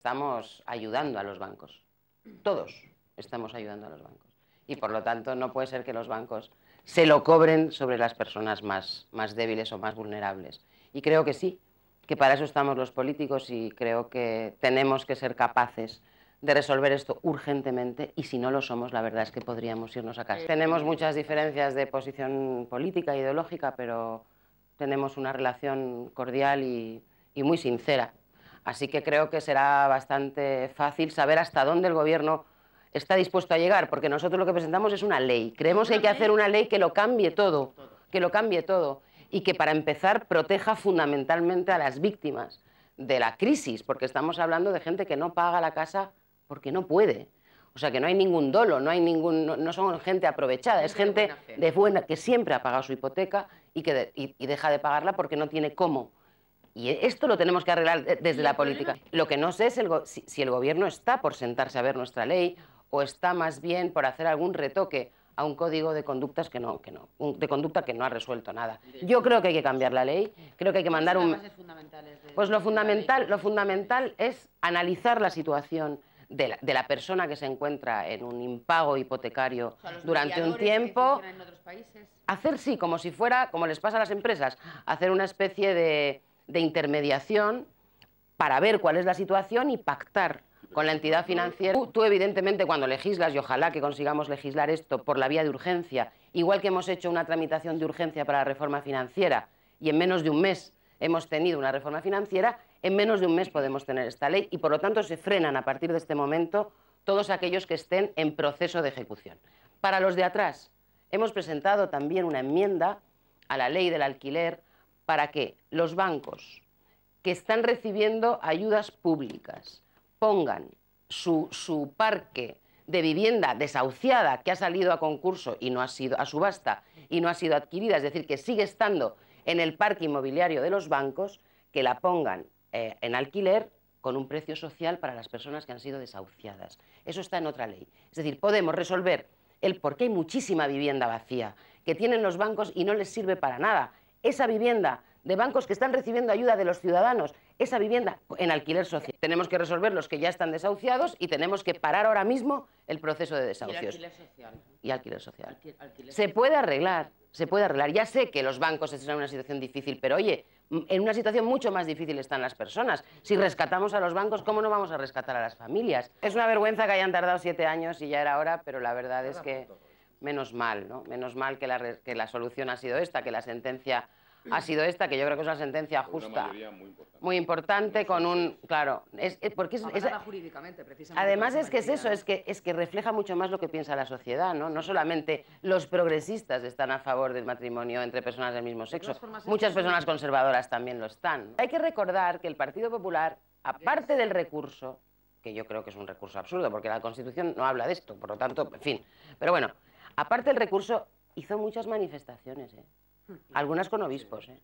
estamos ayudando a los bancos. Todos estamos ayudando a los bancos. Y por lo tanto no puede ser que los bancos se lo cobren sobre las personas más, más débiles o más vulnerables. Y creo que sí, que para eso estamos los políticos y creo que tenemos que ser capaces de resolver esto urgentemente y si no lo somos, la verdad es que podríamos irnos a casa. Tenemos muchas diferencias de posición política, ideológica, pero tenemos una relación cordial y muy sincera Así que creo que será bastante fácil saber hasta dónde el Gobierno está dispuesto a llegar, porque nosotros lo que presentamos es una ley. Creemos que hay que hacer una ley que lo cambie todo, que lo cambie todo, y que para empezar proteja fundamentalmente a las víctimas de la crisis, porque estamos hablando de gente que no paga la casa porque no puede. O sea, que no hay ningún dolo, no, hay ningún, no, son gente aprovechada, es gente de buena, que siempre ha pagado su hipoteca y, que y deja de pagarla porque no tiene cómo y esto lo tenemos que arreglar eh, desde la política. Lo que no sé es si, el gobierno está por sentarse a ver nuestra ley o está más bien por hacer algún retoque a un código de conductas que no, que no, de conducta que no ha resuelto nada. Yo creo que hay que cambiar la ley, creo que hay que mandar un. Pues lo fundamental, lo fundamental es analizar la situación, de la, persona que se encuentra en un impago hipotecario durante un tiempo. hacer sí, como si fuera, como les pasa a las empresas, hacer una especie de de intermediación para ver cuál es la situación y pactar con la entidad financiera. Tú, evidentemente, cuando legislas, y ojalá que consigamos legislar esto por la vía de urgencia, igual que hemos hecho una tramitación de urgencia para la reforma financiera y en menos de un mes hemos tenido una reforma financiera, en menos de un mes podemos tener esta ley y, por lo tanto, se frenan a partir de este momento todos aquellos que estén en proceso de ejecución. Para los de atrás, hemos presentado también una enmienda a la ley del alquiler para que los bancos que están recibiendo ayudas públicas pongan su, parque de vivienda desahuciada que ha salido a concurso y no ha sido a subasta y no ha sido adquirida, es decir, que sigue estando en el parque inmobiliario de los bancos, que la pongan eh, en alquiler con un precio social para las personas que han sido desahuciadas. Eso está en otra ley. Es decir, podemos resolver el por qué hay muchísima vivienda vacía que tienen los bancos y no les sirve para nada. Esa vivienda de bancos que están recibiendo ayuda de los ciudadanos. Esa vivienda en alquiler social. Tenemos que resolver los que ya están desahuciados y tenemos que parar ahora mismo el proceso de desahucios. Y alquiler social. Y alquiler social. se puede arreglar, se puede arreglar. Ya sé que los bancos están en una situación difícil, pero oye, en una situación mucho más difícil están las personas. Si rescatamos a los bancos, ¿cómo no vamos a rescatar a las familias? Es una vergüenza que hayan tardado siete años y ya era hora, pero la verdad es que menos mal, ¿no? Menos mal que que la solución ha sido esta, que la sentencia ha sido esta, que yo creo que es una sentencia justa. muy importante. con un, claro, es, porque es, jurídicamente, precisamente. Además es que es eso, es que refleja mucho más lo que piensa la sociedad, ¿no? No solamente los progresistas están a favor del matrimonio entre personas del mismo sexo, muchas personas conservadoras también lo están. Hay que recordar que el Partido Popular, aparte del recurso, que yo creo que es un recurso absurdo, porque la Constitución no habla de esto, por lo tanto, en fin. Pero bueno, aparte del recurso, hizo muchas manifestaciones, ¿eh? algunas con obispos. ¿eh?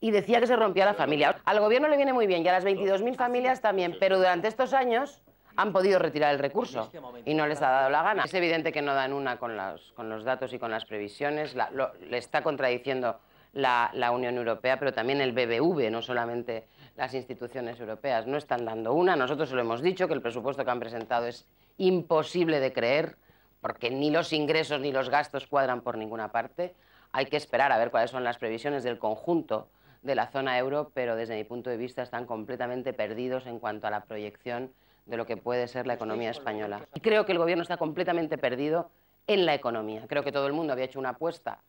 Y decía que se rompía la familia. Al gobierno le viene muy bien y a las 22.000 familias también, pero durante estos años han podido retirar el recurso este y no les ha dado la gana. Es evidente que no dan una con los, datos y con las previsiones, le está contradiciendo la, la, Unión Europea, pero también el BBV, no solamente las instituciones europeas, no están dando una. Nosotros se lo hemos dicho, que el presupuesto que han presentado es imposible de creer, porque ni los ingresos ni los gastos cuadran por ninguna parte. Hay que esperar a ver cuáles son las previsiones del conjunto de la zona euro, pero desde mi punto de vista están completamente perdidos en cuanto a la proyección de lo que puede ser la economía española. creo que el gobierno está completamente perdido en la economía. Creo que todo el mundo había hecho una apuesta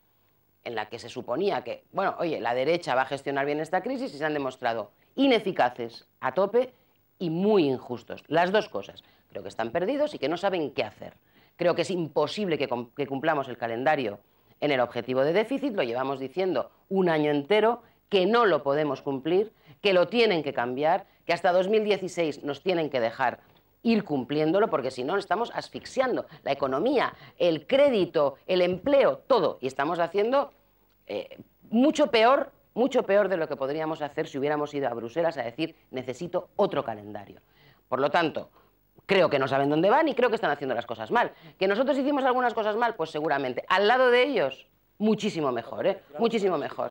en la que se suponía que, bueno, oye, la derecha va a gestionar bien esta crisis y se han demostrado ineficaces a tope y muy injustos. Las dos cosas. Creo que están perdidos y que no saben qué hacer. Creo que es imposible que cumplamos el calendario en el objetivo de déficit, lo llevamos diciendo un año entero, que no lo podemos cumplir, que lo tienen que cambiar, que hasta 2016 nos tienen que dejar ir cumpliéndolo, porque si no estamos asfixiando la economía, el crédito, el empleo, todo, y estamos haciendo eh, mucho peor mucho peor de lo que podríamos hacer si hubiéramos ido a Bruselas a decir necesito otro calendario. Por lo tanto, creo que no saben dónde van y creo que están haciendo las cosas mal. Que nosotros hicimos algunas cosas mal, pues seguramente. Al lado de ellos, muchísimo mejor, ¿eh? Muchísimo mejor.